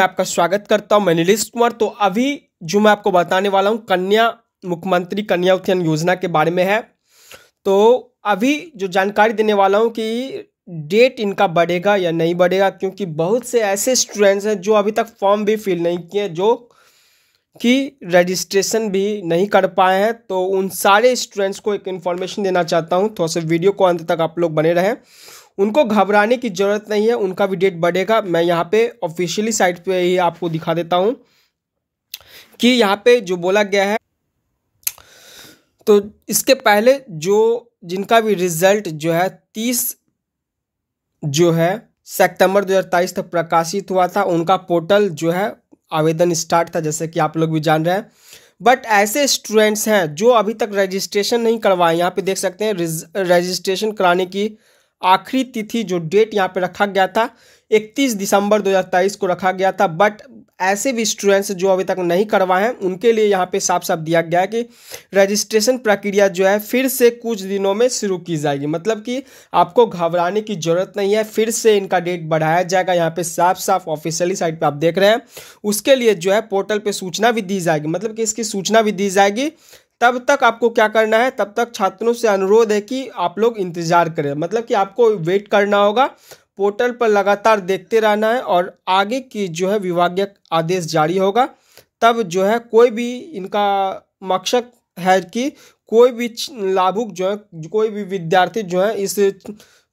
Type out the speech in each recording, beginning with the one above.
मैं आपका स्वागत करता हूं मैं नीलेश कुमार तो अभी जो मैं आपको बताने वाला हूं कन्या मुख्यमंत्री कन्या उत्थान योजना के बारे में है तो अभी जो जानकारी देने वाला हूं कि डेट इनका बढ़ेगा या नहीं बढ़ेगा क्योंकि बहुत से ऐसे स्टूडेंट्स हैं जो अभी तक फॉर्म भी फिल नहीं किए जो कि रजिस्ट्रेशन भी नहीं कर पाए हैं तो उन सारे स्टूडेंट्स को एक इन्फॉर्मेशन देना चाहता हूँ थोड़ा सा वीडियो को अंत तक आप लोग बने रहें उनको घबराने की ज़रूरत नहीं है उनका भी डेट बढ़ेगा मैं यहाँ पे ऑफिशियली साइट पे ही आपको दिखा देता हूँ कि यहाँ पे जो बोला गया है तो इसके पहले जो जिनका भी रिजल्ट जो है तीस जो है सितंबर 2023 तक प्रकाशित हुआ था उनका पोर्टल जो है आवेदन स्टार्ट था जैसे कि आप लोग भी जान रहे हैं बट ऐसे स्टूडेंट्स हैं जो अभी तक रजिस्ट्रेशन नहीं करवाए यहाँ पे देख सकते हैं रजिस्ट्रेशन कराने की आखिरी तिथि जो डेट यहाँ पे रखा गया था 31 दिसंबर 2023 को रखा गया था बट ऐसे भी स्टूडेंट्स जो अभी तक नहीं करवाए हैं उनके लिए यहाँ पे साफ साफ दिया गया है कि रजिस्ट्रेशन प्रक्रिया जो है फिर से कुछ दिनों में शुरू की जाएगी मतलब कि आपको घबराने की ज़रूरत नहीं है फिर से इनका डेट बढ़ाया जाएगा यहाँ पे साफ साफ ऑफिशियली साइट पे आप देख रहे हैं उसके लिए जो है पोर्टल पर सूचना भी दी जाएगी मतलब कि इसकी सूचना भी दी जाएगी तब तक आपको क्या करना है तब तक छात्रों से अनुरोध है कि आप लोग इंतज़ार करें मतलब कि आपको वेट करना होगा पोर्टल पर लगातार देखते रहना है और आगे की जो है विभागीय आदेश जारी होगा तब जो है कोई भी इनका मकसद है कि कोई भी लाभुक जो है कोई भी विद्यार्थी जो है इस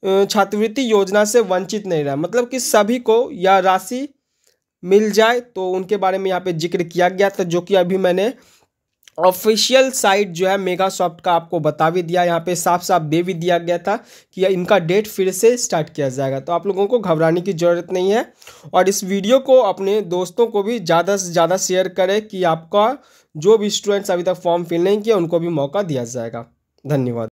छात्रवृत्ति योजना से वंचित नहीं रहा मतलब कि सभी को यह राशि मिल जाए तो उनके बारे में यहाँ पे जिक्र किया गया था जो कि अभी मैंने ऑफिशियल साइट जो है मेगासॉफ्ट का आपको बता भी दिया यहाँ पे साफ साफ दे भी दिया गया था कि इनका डेट फिर से स्टार्ट किया जाएगा तो आप लोगों को घबराने की ज़रूरत नहीं है और इस वीडियो को अपने दोस्तों को भी ज़्यादा से ज़्यादा शेयर करें कि आपका जो भी स्टूडेंट्स अभी तक फॉर्म फिल नहीं किया उनको भी मौका दिया जाएगा धन्यवाद